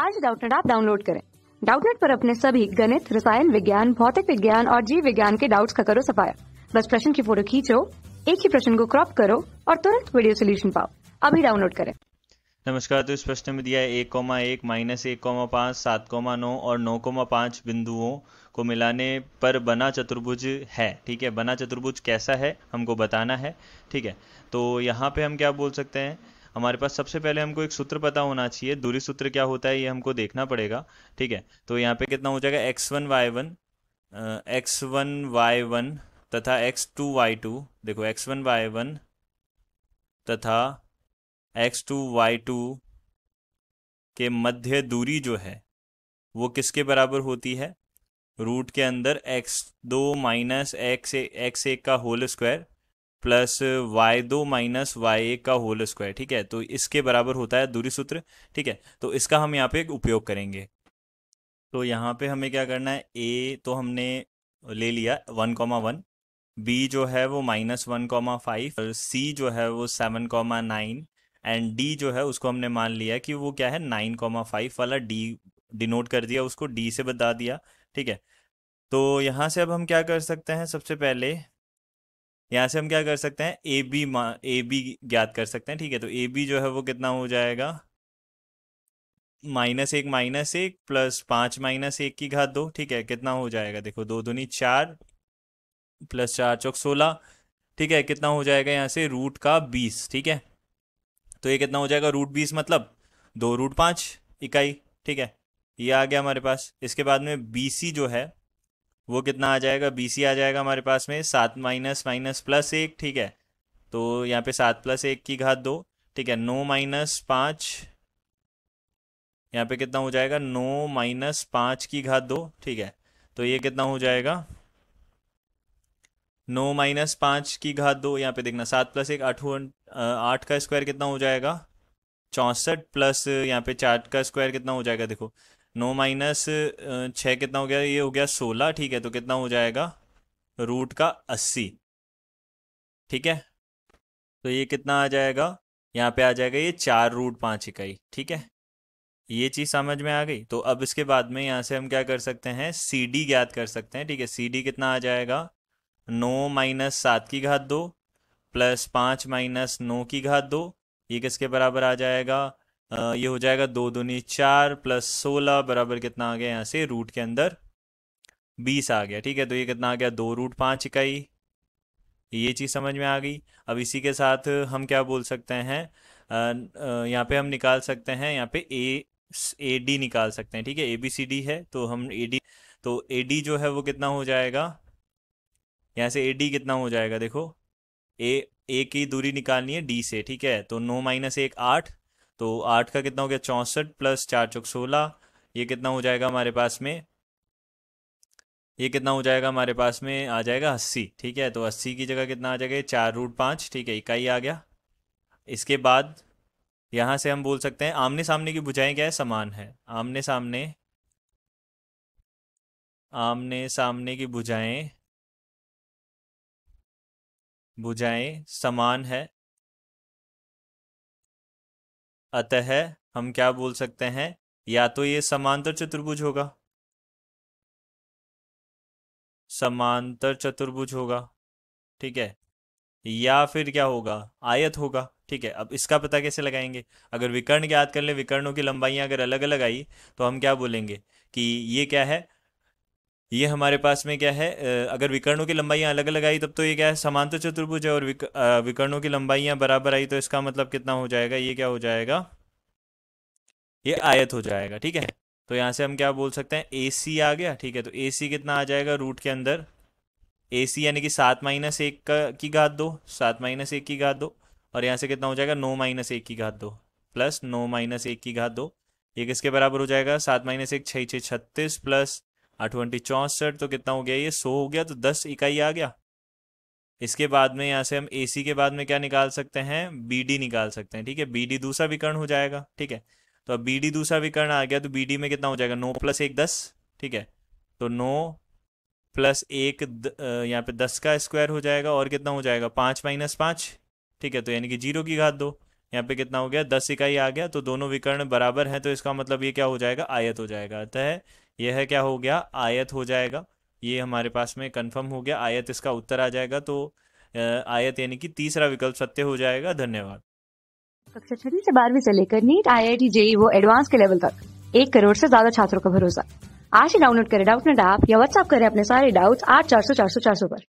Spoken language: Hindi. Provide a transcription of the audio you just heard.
आज डाउटनेट आप डाउनलोड करें डाउटनेट पर अपने सभी गणित रसायन विज्ञान भौतिक विज्ञान और जीव विज्ञान के डाउट्स का करो सफाया बस प्रश्न की फोटो खींचो एक ही प्रश्न को क्रॉप करो और तुरंत वीडियो सोल्यूशन पाओ अभी डाउनलोड करें नमस्कार तो इस प्रश्न में दिया है एक कोमा एक माइनस एक कोमा पाँच सात कोमा नौ और नौ कोमा पाँच बिंदुओं को मिलाने पर बना चतुर्भुज है ठीक है बना चतुर्भुज कैसा है हमको बताना है ठीक है तो यहाँ पे हम क्या बोल सकते हैं हमारे पास सबसे पहले हमको एक सूत्र पता होना चाहिए दूरी सूत्र क्या होता है ये हमको देखना पड़ेगा ठीक है तो यहाँ पे कितना हो जाएगा x one y one x one y one तथा एक्स टू वाई टू देखो एक्स वन वाई वन तथा एक्स टू वाई टू के मध्य दूरी जो है वो किसके बराबर होती है रूट के अंदर एक्स दो माइनस एक्स एक्स एक का होल स्क्वायर प्लस वाई दो माइनस वाई एक का होल स्क्वायर ठीक है तो इसके बराबर होता है दूरी सूत्र ठीक है तो इसका हम यहाँ पे उपयोग करेंगे तो यहाँ पे हमें क्या करना है ए तो हमने ले लिया वन कॉमा वन बी जो है वो माइनस वन कॉमा फाइव और सी जो है वो seven comma nine and D जो है उसको हमने मान लिया कि वो क्या है नाइन कॉमा फाइव वाला डी डिनोट कर दिया उसको डी से बता दिया ठीक है तो यहाँ से अब हम क्या कर सकते हैं सबसे पहले यहाँ से हम क्या कर सकते हैं ए बी ए बी ज्ञात कर सकते हैं ठीक है तो ए बी जो है वो कितना हो जाएगा माइनस एक माइनस एक प्लस पाँच माइनस एक की घात दो ठीक है कितना हो जाएगा देखो दो दूनी चार प्लस चार चौक सोलह ठीक है कितना हो जाएगा यहाँ से रूट का बीस ठीक है तो ये कितना हो जाएगा रूट बीस मतलब दो रूट पाँच इकाई ठीक है ये आ गया हमारे पास इसके बाद में बी सी जो है वो कितना आ जाएगा बी सी आ जाएगा हमारे पास में सात माइनस माइनस प्लस एक ठीक है तो यहाँ पे सात प्लस एक की घात दो ठीक है नौ माइनस पाँच यहाँ पे कितना हो जाएगा नौ माइनस पाँच की घात दो ठीक है तो ये कितना हो जाएगा नौ माइनस पाँच की घात दो यहाँ पे देखना सात प्लस एक आठ आठ का स्क्वायर कितना हो जाएगा चौंसठ प्लस यहाँ पे चार का स्क्वायर कितना हो जाएगा देखो नौ माइनस छः कितना हो गया ये हो गया सोलह ठीक है तो कितना हो जाएगा रूट का अस्सी ठीक है तो ये कितना आ जाएगा यहाँ पे आ जाएगा ये चार रूट पाँच इकाई ठीक है ये चीज़ समझ में आ गई तो अब इसके बाद में यहाँ से हम क्या कर सकते हैं सी डी ज्ञात कर सकते हैं ठीक है सी डी कितना आ जाएगा नौ माइनस सात की घात दो प्लस पाँच माइनस नौ की घात दो ये किसके बराबर आ जाएगा ये हो जाएगा दो दूनी चार प्लस सोलह बराबर कितना आ गया यहाँ से रूट के अंदर बीस आ गया ठीक है तो ये कितना आ गया दो रूट पाँच इकाई ये चीज़ समझ में आ गई अब इसी के साथ हम क्या बोल सकते हैं यहाँ पे हम निकाल सकते हैं यहाँ पे ए ए डी निकाल सकते हैं ठीक है ए बी सी डी है तो हम ए डी तो ए डी जो है वो कितना हो जाएगा यहाँ से ए डी कितना हो जाएगा देखो ए ए की दूरी निकालनी है डी से ठीक है तो नौ माइनस एक आठ तो आठ का कितना हो गया चौंसठ प्लस चार चौक सोलह ये कितना हो जाएगा हमारे पास में ये कितना हो जाएगा हमारे पास में आ जाएगा अस्सी ठीक है तो अस्सी की जगह कितना आ जाएगा चार रूट पाँच ठीक है इकाई आ गया इसके बाद यहाँ से हम बोल सकते हैं आमने सामने की बुझाएं क्या है समान है आमने सामने आमने सामने की बुझाएं बुझाएं समान है अतः हम क्या बोल सकते हैं या तो ये समांतर चतुर्भुज होगा समांतर चतुर्भुज होगा ठीक है या फिर क्या होगा आयत होगा ठीक है अब इसका पता कैसे लगाएंगे अगर विकर्ण याद कर ले विकर्णों की लंबाइयां अगर अलग अलग आई तो हम क्या बोलेंगे कि ये क्या है ये हमारे पास में क्या है अगर विकर्णों की लंबाइयाँ अलग अलग आई तब तो ये क्या है समांतर चतुर्भुज है और विकर्णों की लंबाइयाँ बराबर आई तो इसका मतलब कितना हो जाएगा ये क्या हो जाएगा ये आयत हो जाएगा ठीक है तो यहाँ से हम क्या बोल सकते हैं ए सी आ गया ठीक है तो ए सी कितना आ जाएगा रूट के अंदर ए सी यानी कि सात माइनस एक का की घात दो सात माइनस एक की घात दो और यहाँ से कितना हो जाएगा नौ माइनस एक की घात दो प्लस नौ माइनस एक की घात दो ये किसके बराबर हो जाएगा सात माइनस एक छः छः छत्तीस प्लस अठवंटी चौंसठ तो कितना हो गया ये सौ हो गया तो दस इकाई आ गया इसके बाद में यहाँ से हम ए के बाद में क्या निकाल सकते हैं बी निकाल सकते हैं ठीक है बी दूसरा विकर्ण हो जाएगा ठीक है तो अब बी दूसरा विकर्ण आ गया तो बी में कितना हो जाएगा नौ प्लस एक दस ठीक है तो नौ प्लस एक यहाँ पे दस का स्क्वायर हो जाएगा और कितना हो जाएगा पाँच माइनस पाँच ठीक है तो यानी कि जीरो की घात दो यहाँ पे कितना हो गया दस इकाई आ गया तो दोनों विकर्ण बराबर हैं तो इसका मतलब ये क्या हो जाएगा आयत हो जाएगा अतः यह क्या हो गया आयत हो जाएगा ये हमारे पास में कंफर्म हो गया आयत इसका उत्तर आ जाएगा तो आयत यानी कि तीसरा विकल्प सत्य हो जाएगा धन्यवाद कक्षा छठी से बारहवीं से लेकर NEET I I T JEE वो एडवांस के लेवल तक एक करोड़ से ज्यादा छात्रों का भरोसा आज ही डाउनलोड करें डाउट नेट ऐप या व्हाट्सअप करें अपने सारे डाउट्स आठ चार सौ चार सौ चार सौ पर